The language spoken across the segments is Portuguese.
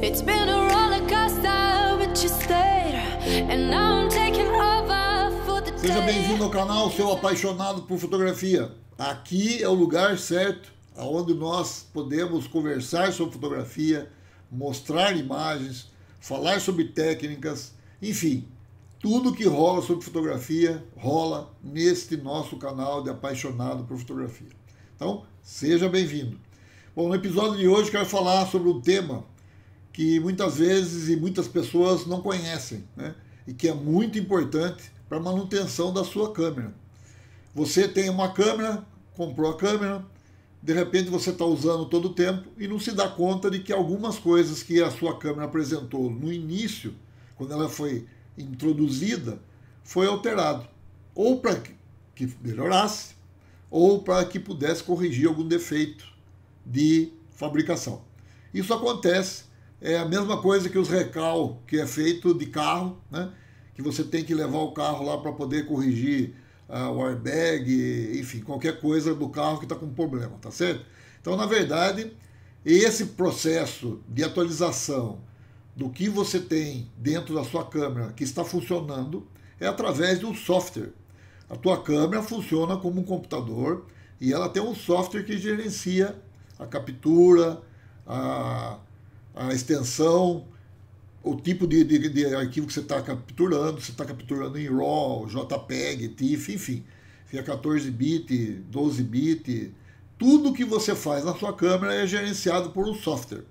It's been a but you stayed. And now I'm taking over for the day. Seja bem-vindo ao canal, seu apaixonado por fotografia. Aqui é o lugar certo onde nós podemos conversar sobre fotografia, mostrar imagens, falar sobre técnicas, enfim, tudo que rola sobre fotografia rola neste nosso canal de apaixonado por fotografia. Então, seja bem-vindo. Bom, no episódio de hoje quero falar sobre um tema que muitas vezes e muitas pessoas não conhecem, né? e que é muito importante para a manutenção da sua câmera. Você tem uma câmera, comprou a câmera, de repente você está usando todo o tempo e não se dá conta de que algumas coisas que a sua câmera apresentou no início, quando ela foi introduzida, foi alterado. Ou para que melhorasse, ou para que pudesse corrigir algum defeito de fabricação. Isso acontece é a mesma coisa que os recal, que é feito de carro, né? que você tem que levar o carro lá para poder corrigir uh, o airbag, enfim, qualquer coisa do carro que está com problema, tá certo? Então, na verdade, esse processo de atualização do que você tem dentro da sua câmera que está funcionando é através do software. A tua câmera funciona como um computador e ela tem um software que gerencia a captura, a a extensão, o tipo de, de, de arquivo que você está capturando, você está capturando em RAW, JPEG, TIFF, enfim. 14 é bit, 12 bit, tudo que você faz na sua câmera é gerenciado por um software.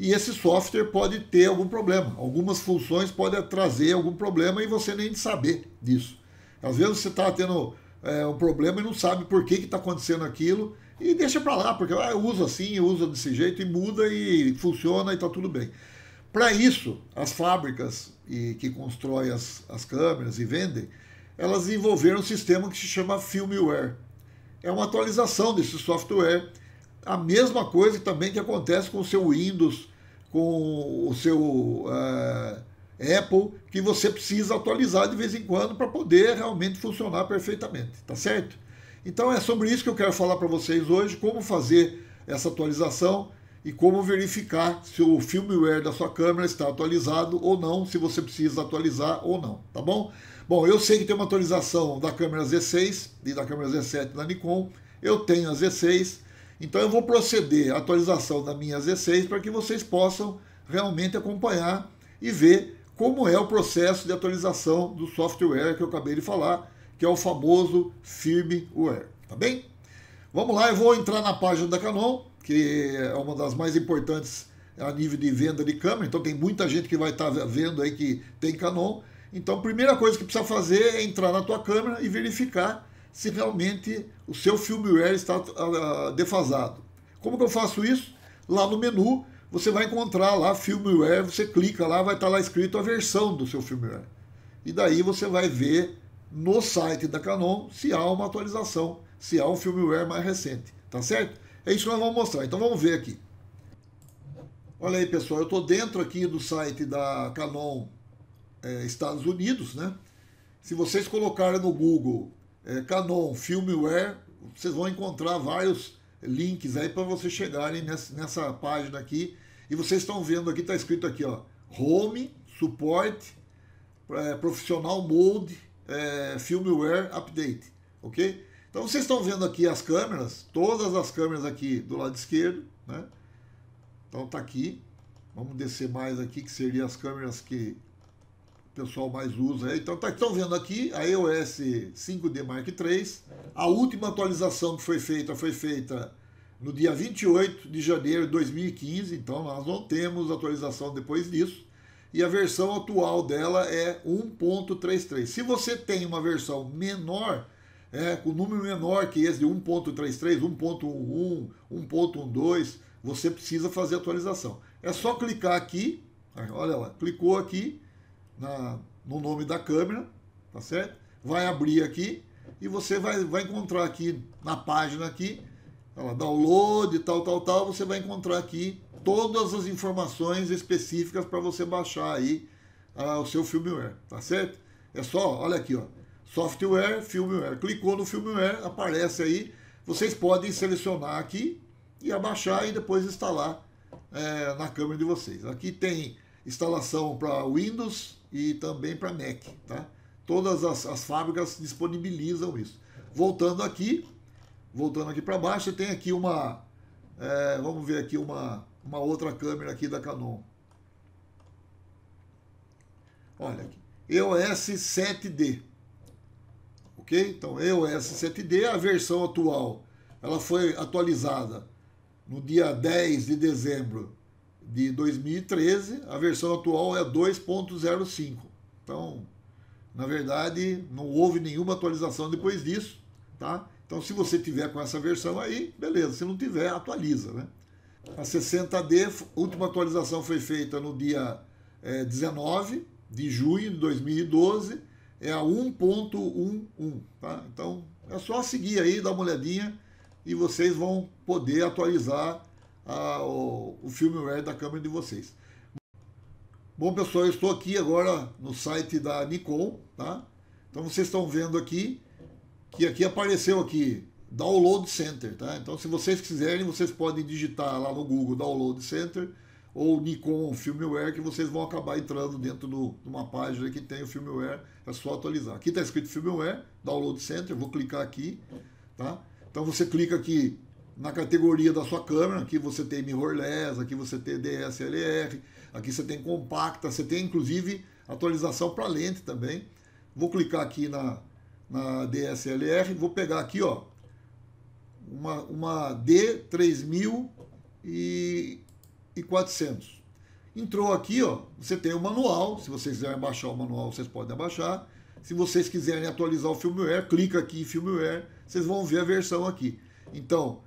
E esse software pode ter algum problema, algumas funções podem trazer algum problema e você nem saber disso. Às vezes você está tendo é, um problema e não sabe por que está acontecendo aquilo e deixa para lá, porque ah, eu uso assim, eu uso desse jeito e muda e funciona e está tudo bem. Para isso, as fábricas e, que constroem as, as câmeras e vendem, elas desenvolveram um sistema que se chama Filmware. É uma atualização desse software, a mesma coisa também que acontece com o seu Windows, com o seu uh, Apple, que você precisa atualizar de vez em quando para poder realmente funcionar perfeitamente, tá certo? Então é sobre isso que eu quero falar para vocês hoje, como fazer essa atualização e como verificar se o firmware da sua câmera está atualizado ou não, se você precisa atualizar ou não, tá bom? Bom, eu sei que tem uma atualização da câmera Z6 e da câmera Z7 da Nikon, eu tenho a Z6, então eu vou proceder à atualização da minha Z6 para que vocês possam realmente acompanhar e ver como é o processo de atualização do software que eu acabei de falar, que é o famoso firmware, tá bem? Vamos lá, eu vou entrar na página da Canon, que é uma das mais importantes a nível de venda de câmera, então tem muita gente que vai estar tá vendo aí que tem Canon. Então, a primeira coisa que precisa fazer é entrar na tua câmera e verificar se realmente o seu firmware está ah, ah, defasado. Como que eu faço isso? Lá no menu, você vai encontrar lá firmware, você clica lá, vai estar tá lá escrito a versão do seu firmware. E daí você vai ver no site da Canon se há uma atualização, se há um firmware mais recente, tá certo? É isso que nós vamos mostrar. Então vamos ver aqui. Olha aí, pessoal, eu estou dentro aqui do site da Canon é, Estados Unidos, né? Se vocês colocarem no Google é, Canon Filmware, vocês vão encontrar vários links aí para vocês chegarem nessa, nessa, página aqui. E vocês estão vendo aqui, está escrito aqui, ó, Home, Suporte, é, Profissional Mode, é, firmware update, ok? Então vocês estão vendo aqui as câmeras, todas as câmeras aqui do lado esquerdo, né? Então tá aqui. Vamos descer mais aqui, que seriam as câmeras que o pessoal mais usa. Aí. Então tá, estão vendo aqui a iOS 5D Mark III. A última atualização que foi feita foi feita no dia 28 de janeiro de 2015. Então nós não temos atualização depois disso e a versão atual dela é 1.33. Se você tem uma versão menor, é, com número menor que esse de 1.33, 1.11, 1.12, você precisa fazer atualização. É só clicar aqui, olha lá, clicou aqui na, no nome da câmera, tá certo? Vai abrir aqui e você vai, vai encontrar aqui na página aqui, download, tal, tal, tal, você vai encontrar aqui todas as informações específicas para você baixar aí ah, o seu firmware, tá certo? É só, olha aqui, ó, software, firmware. Clicou no firmware, aparece aí. Vocês podem selecionar aqui e abaixar e depois instalar é, na câmera de vocês. Aqui tem instalação para Windows e também para Mac, tá? Todas as, as fábricas disponibilizam isso. Voltando aqui, voltando aqui para baixo, tem aqui uma, é, vamos ver aqui uma uma outra câmera aqui da Canon. Olha aqui, EOS 7D. Ok? Então, EOS 7D, a versão atual, ela foi atualizada no dia 10 de dezembro de 2013, a versão atual é 2.05. Então, na verdade, não houve nenhuma atualização depois disso, tá? Então, se você tiver com essa versão aí, beleza. Se não tiver, atualiza, né? A 60D, última atualização foi feita no dia é, 19 de junho de 2012, é a 1.11, tá? Então é só seguir aí, dar uma olhadinha e vocês vão poder atualizar a, o, o firmware da câmera de vocês. Bom pessoal, eu estou aqui agora no site da Nikon, tá? Então vocês estão vendo aqui que aqui apareceu aqui Download Center, tá? Então, se vocês quiserem, vocês podem digitar lá no Google Download Center ou Nikon Filmware, que vocês vão acabar entrando dentro de uma página que tem o Filmware, é só atualizar. Aqui está escrito Filmware, Download Center, vou clicar aqui, tá? Então, você clica aqui na categoria da sua câmera, aqui você tem mirrorless, aqui você tem DSLR, aqui você tem compacta, você tem inclusive atualização para lente também. Vou clicar aqui na, na DSLR, vou pegar aqui, ó, uma, uma D3400. Entrou aqui, ó, você tem o manual, se vocês quiserem baixar o manual, vocês podem baixar. Se vocês quiserem atualizar o firmware, clica aqui em firmware, vocês vão ver a versão aqui. Então,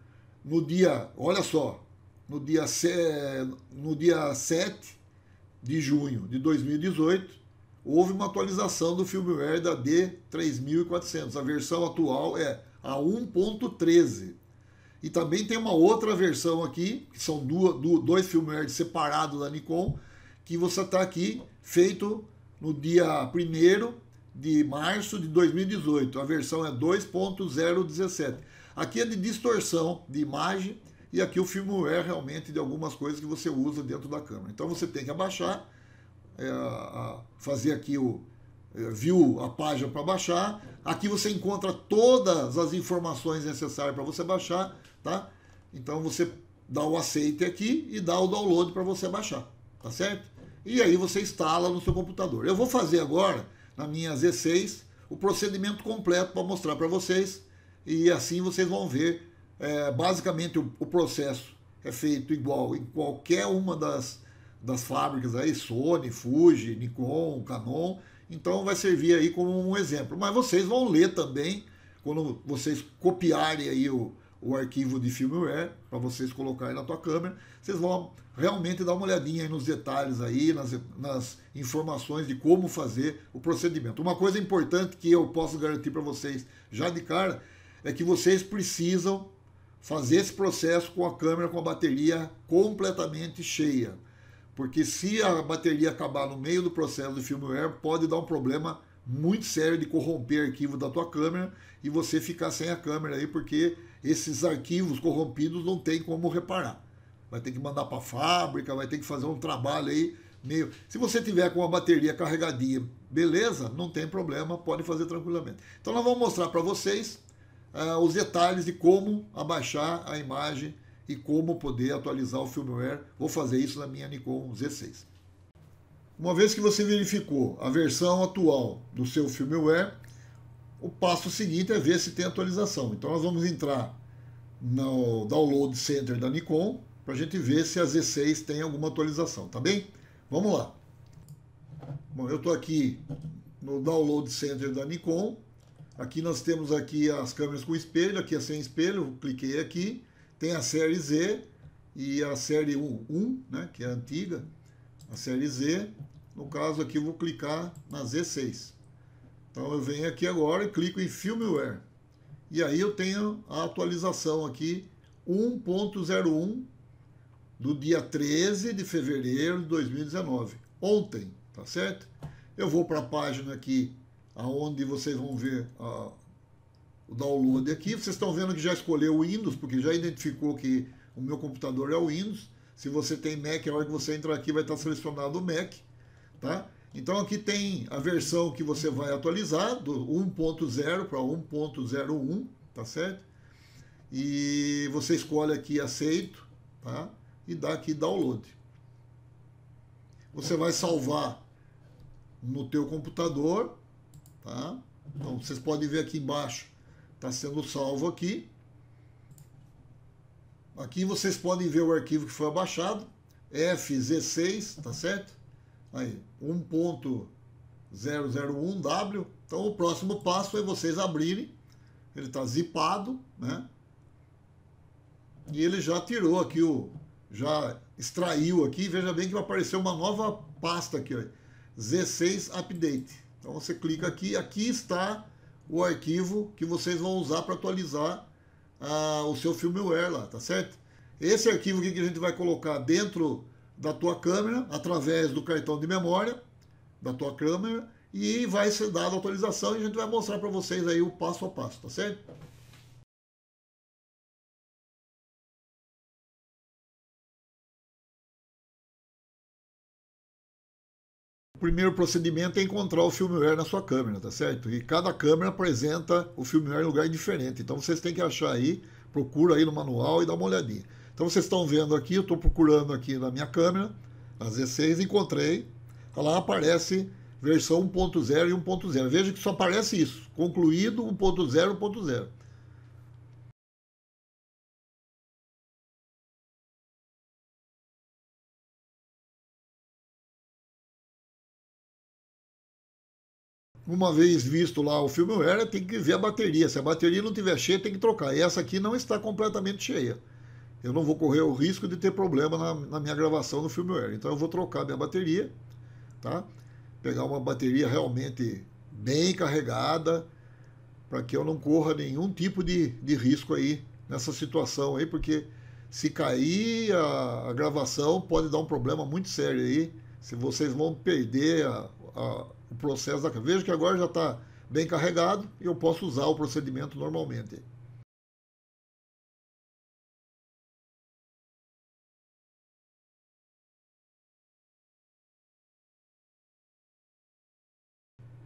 no dia, olha só, no dia, no dia 7 de junho de 2018, houve uma atualização do firmware da D3400. A versão atual é a 1.13. E também tem uma outra versão aqui, que são duas, duas, dois filmes separados da Nikon, que você está aqui feito no dia 1 de março de 2018. A versão é 2.017. Aqui é de distorção de imagem e aqui o firmware é realmente de algumas coisas que você usa dentro da câmera. Então você tem que abaixar, é, fazer aqui o é, viu a página para baixar. Aqui você encontra todas as informações necessárias para você baixar, tá? Então você dá o aceite aqui e dá o download para você baixar, tá certo? E aí você instala no seu computador. Eu vou fazer agora, na minha Z6, o procedimento completo para mostrar para vocês e assim vocês vão ver é, basicamente o, o, processo é feito igual em qualquer uma das, das fábricas aí, Sony, Fuji, Nikon, Canon, então vai servir aí como um exemplo. Mas vocês vão ler também, quando vocês copiarem aí o, o arquivo de firmware, para vocês colocarem na tua câmera, vocês vão realmente dar uma olhadinha aí nos detalhes aí, nas, nas informações de como fazer o procedimento. Uma coisa importante que eu posso garantir para vocês já de cara é que vocês precisam fazer esse processo com a câmera com a bateria completamente cheia. Porque se a bateria acabar no meio do processo do firmware, pode dar um problema muito sério de corromper arquivo da tua câmera e você ficar sem a câmera aí, porque esses arquivos corrompidos não tem como reparar. Vai ter que mandar para a fábrica, vai ter que fazer um trabalho aí meio. Se você tiver com a bateria carregadinha, beleza, não tem problema, pode fazer tranquilamente. Então nós vamos mostrar para vocês uh, os detalhes de como abaixar a imagem e como poder atualizar o firmware. Vou fazer isso na minha Nikon Z6. Uma vez que você verificou a versão atual do seu firmware, o passo seguinte é ver se tem atualização. Então nós vamos entrar no Download Center da Nikon para a gente ver se a Z6 tem alguma atualização, tá bem? Vamos lá. Bom, eu estou aqui no Download Center da Nikon. Aqui nós temos aqui as câmeras com espelho, aqui é sem espelho, cliquei aqui. Tem a série Z e a série 1, né, que é a antiga, a série Z. No caso aqui, eu vou clicar na Z6. Então eu venho aqui agora e clico em Firmware. E aí eu tenho a atualização aqui 1.01 do dia 13 de fevereiro de 2019, ontem, tá certo? Eu vou para a página aqui aonde vocês vão ver a, o download aqui. Vocês estão vendo que já escolheu o Windows, porque já identificou que o meu computador é o Windows. Se você tem Mac, a hora que você entrar aqui vai estar selecionado o Mac, tá? Então aqui tem a versão que você vai atualizar, do 1.0 para 1.01, tá certo? E você escolhe aqui aceito, tá? E dá aqui download. Você vai salvar no teu computador, tá? Então vocês podem ver aqui embaixo Está sendo salvo aqui. Aqui vocês podem ver o arquivo que foi abaixado, FZ6, tá certo? Aí, 1.001W. Então o próximo passo é vocês abrirem. Ele está zipado, né? E ele já tirou aqui o. Já extraiu aqui. Veja bem que vai aparecer uma nova pasta aqui, ó. Z6 Update. Então você clica aqui, aqui está o arquivo que vocês vão usar para atualizar ah, o seu firmware lá, tá certo? Esse arquivo que a gente vai colocar dentro da tua câmera, através do cartão de memória da tua câmera, e vai ser dada a atualização e a gente vai mostrar para vocês aí o passo a passo, tá certo? O primeiro procedimento é encontrar o firmware na sua câmera, tá certo? E cada câmera apresenta o firmware em lugar diferente. Então vocês têm que achar aí, procura aí no manual e dá uma olhadinha. Então vocês estão vendo aqui, eu estou procurando aqui na minha câmera, na Z6, encontrei. Tá lá aparece versão 1.0 e 1.0. Veja que só aparece isso, concluído 1.0, 1.0. uma vez visto lá o filme era, tem que ver a bateria. Se a bateria não tiver cheia, tem que trocar. E essa aqui não está completamente cheia. Eu não vou correr o risco de ter problema na, na minha gravação no filme Então eu vou trocar minha bateria, tá? Pegar uma bateria realmente bem carregada, para que eu não corra nenhum tipo de, de risco aí nessa situação aí, porque se cair a, a gravação pode dar um problema muito sério aí, se vocês vão perder a, a, o processo da Veja que agora já está bem carregado e eu posso usar o procedimento normalmente.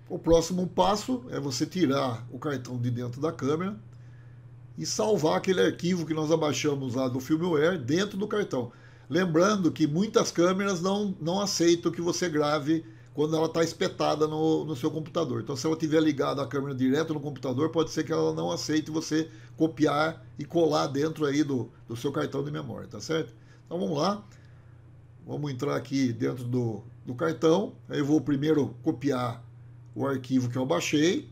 O próximo passo é você tirar o cartão de dentro da câmera e salvar aquele arquivo que nós abaixamos lá do firmware dentro do cartão. Lembrando que muitas câmeras não, não aceitam que você grave quando ela está espetada no, no seu computador. Então, se ela tiver ligada a câmera direto no computador, pode ser que ela não aceite você copiar e colar dentro aí do, do seu cartão de memória, tá certo? Então, vamos lá. Vamos entrar aqui dentro do, do cartão. Eu vou primeiro copiar o arquivo que eu baixei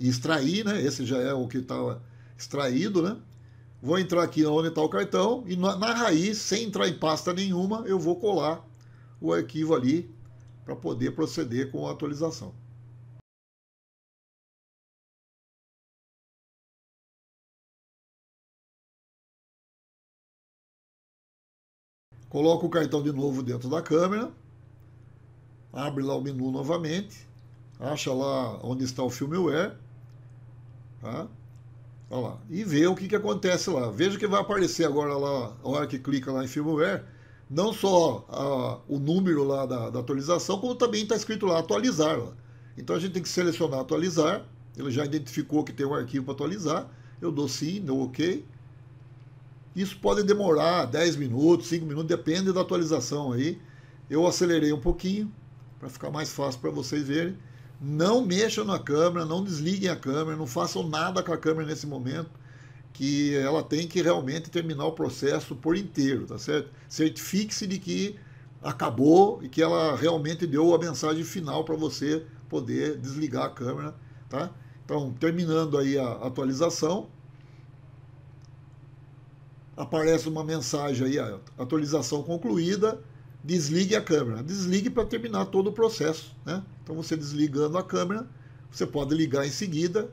e extrair, né? Esse já é o que estava tá extraído, né? Vou entrar aqui onde está o cartão e na, na raiz, sem entrar em pasta nenhuma, eu vou colar o arquivo ali para poder proceder com a atualização. Coloco o cartão de novo dentro da câmera, abre lá o menu novamente, acha lá onde está o firmware, tá? Olha lá, e vê o que, que acontece lá. Veja que vai aparecer agora lá, a hora que clica lá em firmware, não só a, o número lá da, da atualização, como também está escrito lá atualizar. Então a gente tem que selecionar atualizar. Ele já identificou que tem um arquivo para atualizar. Eu dou sim, dou ok. Isso pode demorar 10 minutos, 5 minutos, depende da atualização aí. Eu acelerei um pouquinho para ficar mais fácil para vocês verem. Não mexam na câmera, não desliguem a câmera, não façam nada com a câmera nesse momento que ela tem que realmente terminar o processo por inteiro, tá certo? Certifique-se de que acabou e que ela realmente deu a mensagem final para você poder desligar a câmera, tá? Então, terminando aí a atualização, aparece uma mensagem aí, atualização concluída, desligue a câmera. Desligue para terminar todo o processo, né? Então, você desligando a câmera, você pode ligar em seguida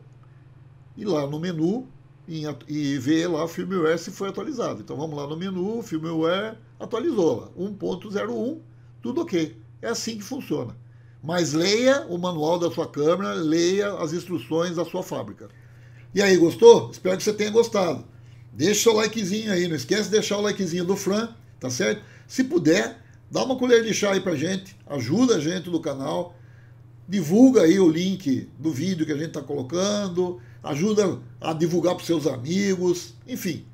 e lá no menu em, e ver lá firmware se foi atualizado. Então vamos lá no menu, firmware, atualizou lá, 1.01, tudo ok. É assim que funciona. Mas leia o manual da sua câmera, leia as instruções da sua fábrica. E aí, gostou? Espero que você tenha gostado. Deixa o likezinho aí, não esquece de deixar o likezinho do Fran, tá certo? Se puder, dá uma colher de chá aí pra gente, ajuda a gente do canal, divulga aí o link do vídeo que a gente está colocando, ajuda a divulgar para seus amigos, enfim.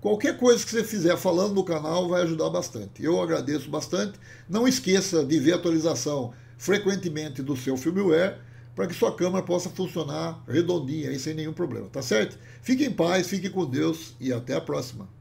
Qualquer coisa que você fizer falando no canal vai ajudar bastante. Eu agradeço bastante. Não esqueça de ver a atualização frequentemente do seu firmware para que sua câmera possa funcionar redondinha e sem nenhum problema, tá certo? Fique em paz, fique com Deus e até a próxima.